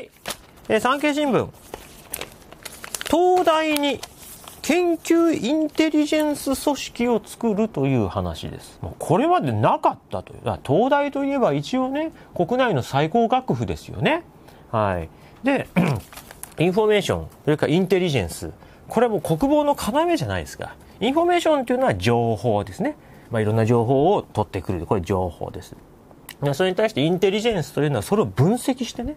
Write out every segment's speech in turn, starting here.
い。えー、産経新聞。東大に研究インテリジェンス組織を作るという話です。もうこれまでなかったという。東大といえば一応ね、国内の最高学府ですよね。はい。で、インフォメーション、それからインテリジェンス。これはもう国防の要じゃないですか。インフォメーションというのは情報ですね。まあ、いろんな情報を取ってくる。これ情報です。それに対してインテリジェンスというのはそれを分析してね、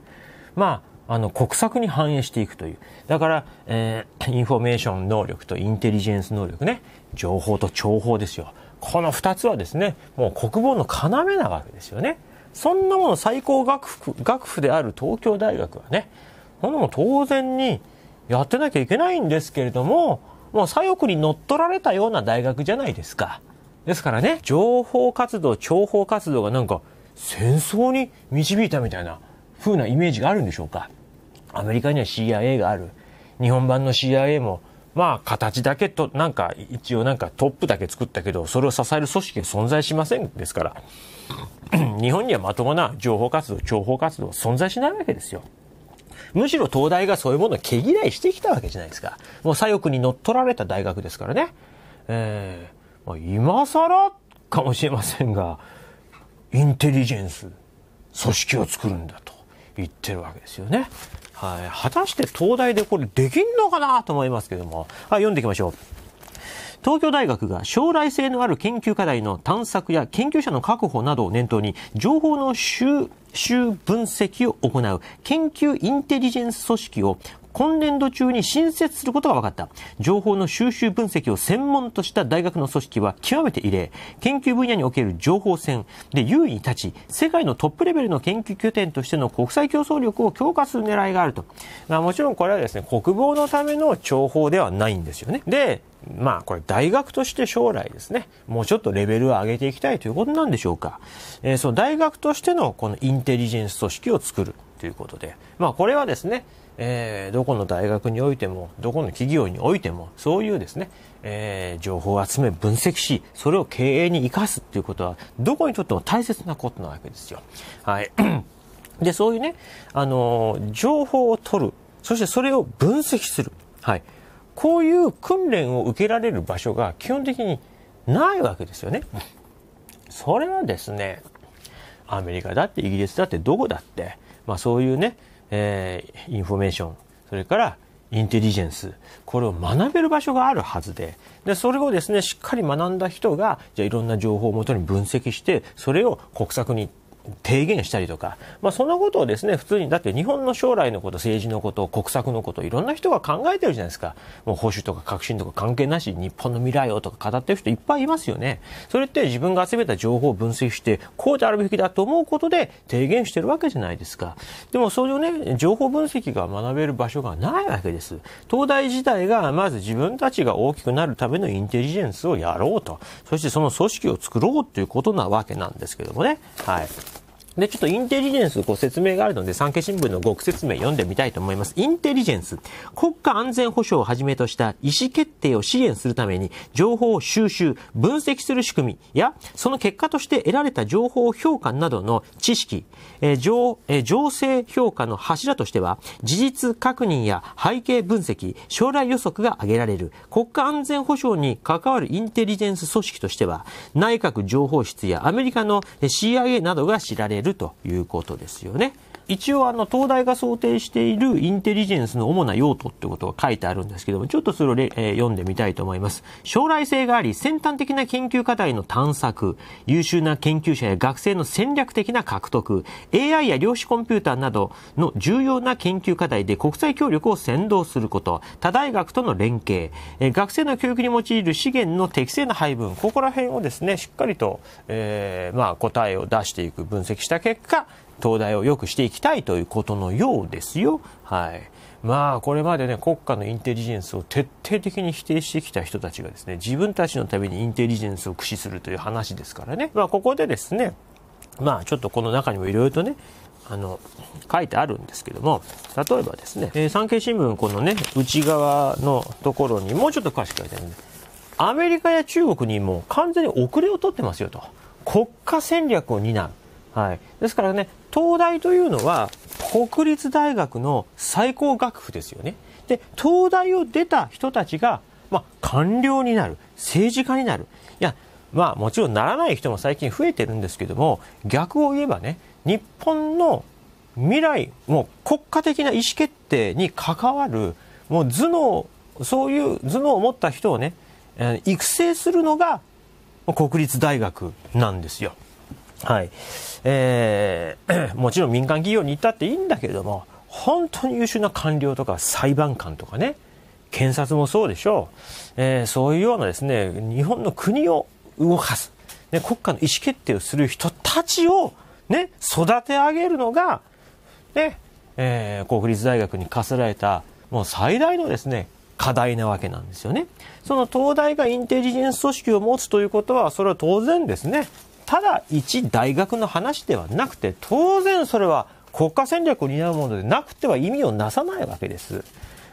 まあ、あの、国策に反映していくという。だから、えー、インフォメーション能力とインテリジェンス能力ね。情報と情報ですよ。この二つはですね、もう国防の要なわけですよね。そんなもの最高学府、学府である東京大学はね、そんなも当然にやってなきゃいけないんですけれども、もう左翼に乗っ取られたような大学じゃないですか。ですからね、情報活動、諜報活動がなんか戦争に導いたみたいな、風なイメージがあるんでしょうか。アメリカには CIA がある。日本版の CIA も、まあ、形だけと、なんか、一応なんかトップだけ作ったけど、それを支える組織が存在しませんですから、日本にはまともな情報活動、情報活動は存在しないわけですよ。むしろ東大がそういうものを毛嫌いしてきたわけじゃないですか。もう左翼に乗っ取られた大学ですからね。えー、まあ、今更かもしれませんが、インテリジェンス、組織を作るんだと。言ってるわけですよね。はい、果たして東大でこれできんのかなと思いますけども、はい、読んでいきましょう。東京大学が将来性のある研究課題の探索や研究者の確保などを念頭に情報の収集分析を行う研究インテリジェンス組織を今年度中に新設することが分かった。情報の収集分析を専門とした大学の組織は極めて異例。研究分野における情報戦で優位に立ち、世界のトップレベルの研究拠点としての国際競争力を強化する狙いがあると。まあもちろんこれはですね、国防のための情報ではないんですよね。で、まあこれ大学として将来ですね、もうちょっとレベルを上げていきたいということなんでしょうか。えー、その大学としてのこのインテリジェンス組織を作るということで、まあこれはですね、えー、どこの大学においても、どこの企業においても、そういうですね、えー、情報を集め、分析し、それを経営に生かすっていうことは、どこにとっても大切なことなわけですよ。はい。で、そういうね、あのー、情報を取る。そしてそれを分析する。はい。こういう訓練を受けられる場所が基本的にないわけですよね。それはですね、アメリカだってイギリスだってどこだって、まあそういうね、えー、インフォメーション、それからインテリジェンス、これを学べる場所があるはずで、で、それをですね、しっかり学んだ人が、じゃあいろんな情報をもとに分析して、それを国策に提言したりとか、まあ、そのことをですね普通にだって日本の将来のこと政治のこと国策のこといろんな人が考えてるじゃないですかもう保守とか革新とか関係なし日本の未来をとか語ってる人いっぱいいますよねそれって自分が集めた情報を分析してこうであるべきだと思うことで提言してるわけじゃないですかでもそれをね情報分析が学べる場所がないわけです東大自体がまず自分たちが大きくなるためのインテリジェンスをやろうとそしてその組織を作ろうということなわけなんですけどもねはい。で、ちょっとインテリジェンスご説明があるので、産経新聞のご説明読んでみたいと思います。インテリジェンス。国家安全保障をはじめとした意思決定を支援するために、情報を収集、分析する仕組みや、その結果として得られた情報評価などの知識、えー、情、えー、情勢評価の柱としては、事実確認や背景分析、将来予測が挙げられる。国家安全保障に関わるインテリジェンス組織としては、内閣情報室やアメリカの CIA などが知られる。るということですよね。一応あの東大が想定しているインテリジェンスの主な用途ってことが書いてあるんですけども、ちょっとそれを、えー、読んでみたいと思います。将来性があり、先端的な研究課題の探索、優秀な研究者や学生の戦略的な獲得、AI や量子コンピューターなどの重要な研究課題で国際協力を先導すること、他大学との連携、えー、学生の教育に用いる資源の適正な配分、ここら辺をですね、しっかりと、えー、まあ答えを出していく、分析した結果、東大を良くしていきたいということのようですよ。はい。まあ、これまでね、国家のインテリジェンスを徹底的に否定してきた人たちがですね、自分たちのためにインテリジェンスを駆使するという話ですからね。まあ、ここでですね、まあ、ちょっとこの中にもいろいろとね、あの、書いてあるんですけども、例えばですね、えー、産経新聞、このね、内側のところにもうちょっと詳しく書いてあるんで、アメリカや中国にも完全に遅れを取ってますよと。国家戦略を担う。はい、ですからね、東大というのは国立大学の最高学府ですよね。で、東大を出た人たちが、まあ、官僚になる、政治家になる。いや、まあ、もちろんならない人も最近増えてるんですけども、逆を言えばね、日本の未来、もう国家的な意思決定に関わる、もう頭脳、そういう頭脳を持った人をね、育成するのが国立大学なんですよ。はい。えー、もちろん民間企業に行ったっていいんだけれども、本当に優秀な官僚とか裁判官とかね、検察もそうでしょう。えー、そういうようなですね、日本の国を動かす、ね、国家の意思決定をする人たちを、ね、育て上げるのが、ね、えー、国立大学に課せられた、もう最大のですね、課題なわけなんですよね。その東大がインテリジェンス組織を持つということは、それは当然ですね、ただ一大学の話ではなくて、当然それは国家戦略を担うものでなくては意味をなさないわけです。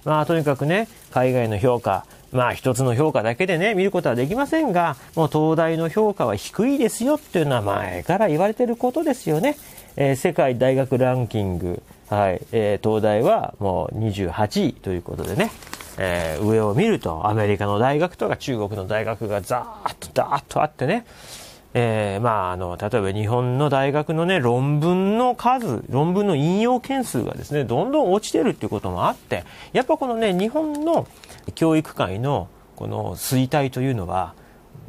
まあとにかくね、海外の評価、まあ一つの評価だけでね、見ることはできませんが、もう東大の評価は低いですよっていうのは前から言われてることですよね。えー、世界大学ランキング、はい、えー、東大はもう28位ということでね、えー、上を見るとアメリカの大学とか中国の大学がザーッとダーッとあってね、えーまあ、あの例えば日本の大学の、ね、論文の数、論文の引用件数がですねどんどん落ちてるっていうこともあって、やっぱこのね日本の教育界のこの衰退というのは、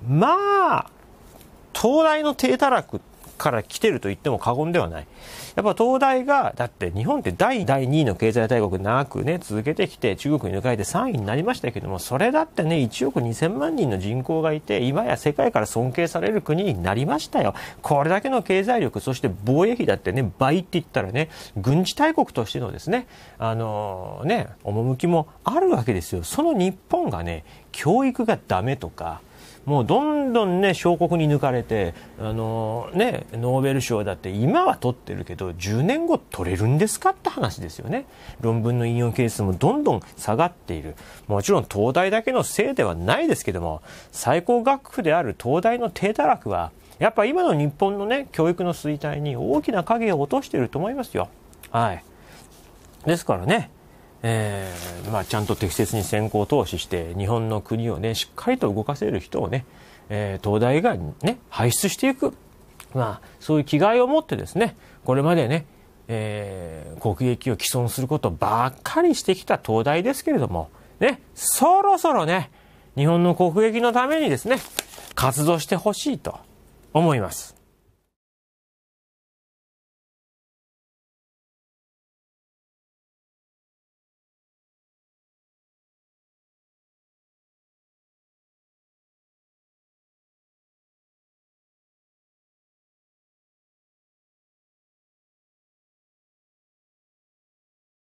まあ、東大の低たらくっから来てると言っても過言ではない。やっぱ東大が、だって日本って第第2位の経済大国長くね、続けてきて中国に抜かれて3位になりましたけども、それだってね、1億2000万人の人口がいて、今や世界から尊敬される国になりましたよ。これだけの経済力、そして防衛費だってね、倍って言ったらね、軍事大国としてのですね、あのー、ね、趣もあるわけですよ。その日本がね、教育がダメとか、もうどんどんね、小国に抜かれて、あのね、ノーベル賞だって今は取ってるけど、10年後取れるんですかって話ですよね。論文の引用係数もどんどん下がっている。もちろん東大だけのせいではないですけども、最高学府である東大の低堕落は、やっぱ今の日本のね、教育の衰退に大きな影を落としていると思いますよ。はい。ですからね、えー、まあ、ちゃんと適切に先行投資して、日本の国をね、しっかりと動かせる人をね、えー、東大がね、輩出していく。まあ、そういう気概を持ってですね、これまでね、えー、国益を毀損することばっかりしてきた東大ですけれども、ね、そろそろね、日本の国益のためにですね、活動してほしいと思います。